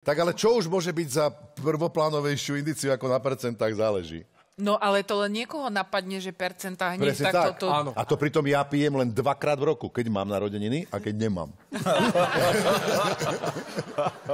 Tak ale čo už môže byť za prvoplánovejšiu indiciu ako na percentách záleží? No ale to len niekoho napadne, že percentá hneď Presne tak. Toto... Áno. A to pritom ja pijem len dvakrát v roku, keď mám narodeniny a keď nemám.